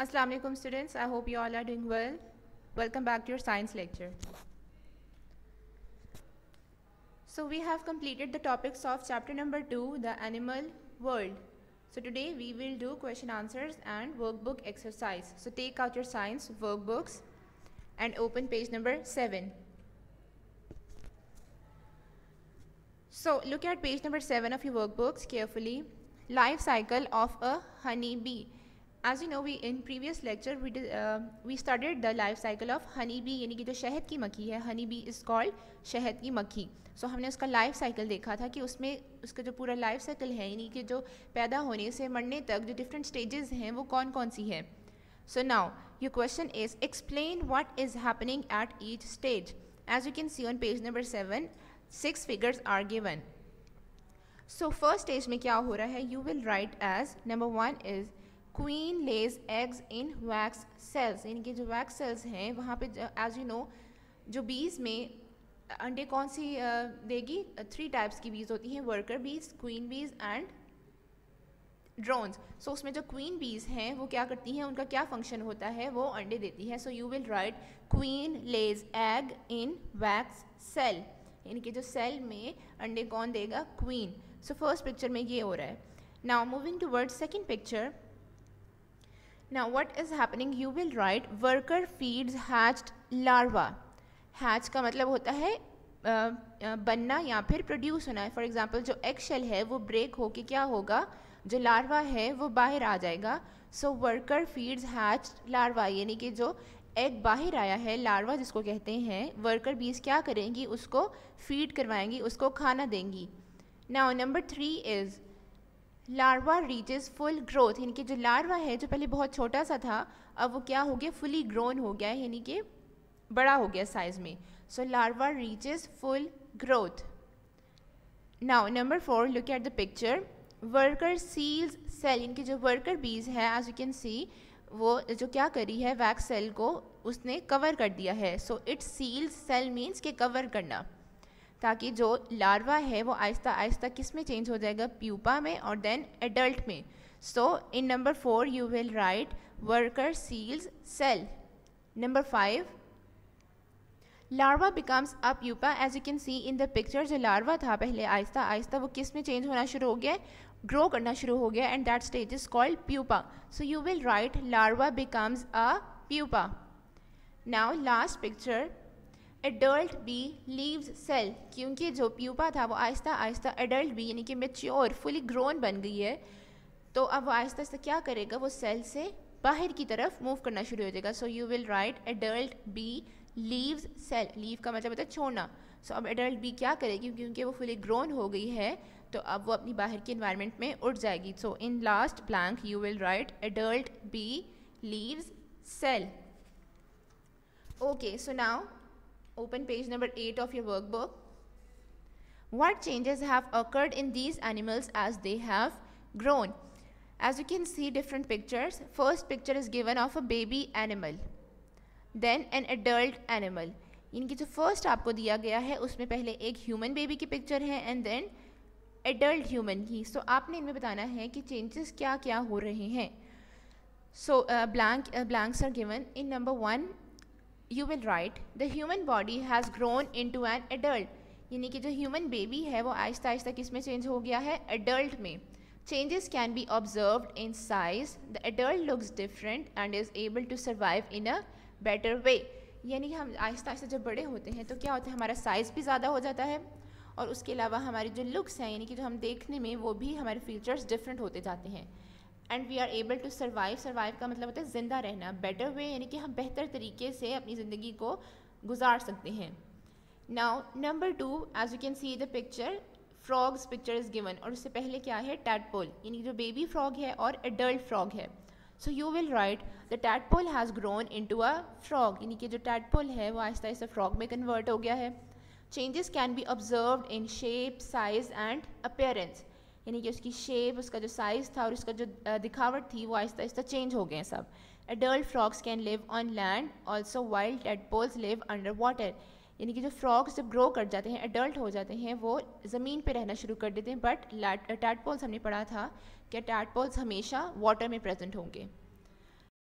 Assalamu alaikum students, I hope you all are doing well. Welcome back to your science lecture. So we have completed the topics of chapter number 2, the animal world. So today we will do question answers and workbook exercise. So take out your science workbooks and open page number 7. So look at page number 7 of your workbooks carefully. Life cycle of a honey bee. As you know we in previous lecture we started the life cycle of honey bee यानी कि जो शहद की मक्खी है honey bee is called शहद की मक्खी सो so, हमने उसका लाइफ साइकिल देखा था कि उसमें उसका जो पूरा लाइफ साइकिल है यानी कि जो पैदा होने से मरने तक जो डिफरेंट स्टेजेस हैं वो कौन कौन सी है so now your question is explain what is happening at each stage as you can see on page number seven six figures are given so first stage में क्या हो रहा है you will write as number one is queen lays eggs in wax cells इनके जो wax sales हैं वहाँ पे एज यू नो जो बीज में अंडे कौन सी देगी थ्री टाइप्स की बीज होती हैं वर्कर बीज क्वीन बीज एंड ड्रोन्स सो उसमें जो क्वीन बीज हैं वो क्या करती हैं उनका क्या फंक्शन होता है वो अंडे देती हैं so you will write queen lays egg in wax cell इनके जो सेल में अंडे कौन देगा क्वीन सो फर्स्ट पिक्चर में ये हो रहा है now moving toward second picture Now what is happening? You will write worker feeds hatched larva. Hatch का मतलब होता है बनना या फिर प्रोड्यूस होना है फॉर एग्जांपल जो एग शेल है वो ब्रेक होके क्या होगा जो लार्वा है वो बाहर आ जाएगा so worker feeds hatch larva यानी कि जो एग बाहर आया है लार्वा जिसको कहते हैं वर्कर बीज क्या करेंगी उसको फीड करवाएंगी उसको खाना देंगी now number three is larva reaches full growth यानी कि जो लार्वा है जो पहले बहुत छोटा सा था अब वो क्या हो गया फुली ग्रोन हो गया है यानी कि बड़ा हो गया साइज में so larva reaches full growth now number four look at the picture worker seals cell इनके जो वर्कर बीज है एज यू कैन सी वो जो क्या करी है वैक्स सेल को उसने कवर कर दिया है so it's seals cell means के कवर करना ताकि जो लार्वा है वो आहिस्ता आहिस्ता किस में चेंज हो जाएगा प्यूपा में और देन एडल्ट में so in number four you will write worker seals cell number five larva becomes a pupa as you can see in the picture जो लार्वा था पहले आहिस्ता आहिस्ता वो किस में चेंज होना शुरू हो गया ग्रो करना शुरू हो गया and that stage is called pupa so you will write larva becomes a pupa now last picture adult bee leaves cell क्योंकि जो प्यूपा था वो आहिस्ता आहिस्ता एडल्ट बी यानी कि मेच्योर फुली ग्रोन बन गई है तो अब वो आहिस्ता आहिस्ता क्या करेगा वो सेल से बाहर की तरफ मूव करना शुरू हो जाएगा so you will write adult bee leaves cell leave का मतलब होता है छोड़ना सो so, अब एडल्ट बी क्या करेगी क्योंकि वो फुली ग्रोन हो गई है तो अब वो अपनी बाहर की इन्वायरमेंट में उठ जाएगी so in last blank you will write adult bee leaves cell okay so now Open page number 8 of your workbook. What changes have occurred in these animals as they have grown? As you can see different pictures, first picture is given of a baby animal, then an adult animal. इनकी जो first आपको दिया गया है उसमें पहले एक human baby की पिक्चर है एंड देन एडल्ट ह्यूमन की सो आपने इनमें बताना है कि चेंजेस क्या क्या हो रहे हैं so blank blanks are given in number one you will write the human body has grown into an adult यानी कि जो ह्यूमन बेबी है वो आहिस्ता आहिस्ता किस में चेंज हो गया है एडल्ट में changes can be observe in size the adult looks different and is able to survive in a better way यानी हम आहिस्ता आहिस्ता जब बड़े होते हैं तो क्या होता है हमारा साइज़ भी ज़्यादा हो जाता है और उसके अलावा हमारी जो लुक्स हैं यानी कि जो हम देखने में वो भी हमारे फीचर्स डिफरेंट होते जाते हैं and we are able to survive survive का मतलब होता है ज़िंदा रहना बेटर वे यानी कि हम बेहतर तरीके से अपनी ज़िंदगी को गुजार सकते हैं now number two as you can see the picture frogs picture is given और उससे पहले क्या है टैटपोल यानी जो बेबी फ्रॉग है और एडल्ट फ्रॉग है so you will write the tadpole has grown into a frog यानी कि जो टैटपोल है वो आहिस्ता आहिस्ता फ्रॉग में कन्वर्ट हो गया है changes can be observe in shape size and appearance यानी कि उसकी शेप उसका जो साइज़ था और उसका जो दिखावट थी वो आहिस्ता आहिस्ता चेंज हो गए हैं सब adult frogs can live on land also while tadpoles live under water यानी कि जो फ्रॉक्स जब ग्रो कर जाते हैं एडल्ट हो जाते हैं वो ज़मीन पे रहना शुरू कर देते हैं बट टैटपोल्स हमने पढ़ा था कि टैटपोल्स हमेशा वाटर में प्रेजेंट होंगे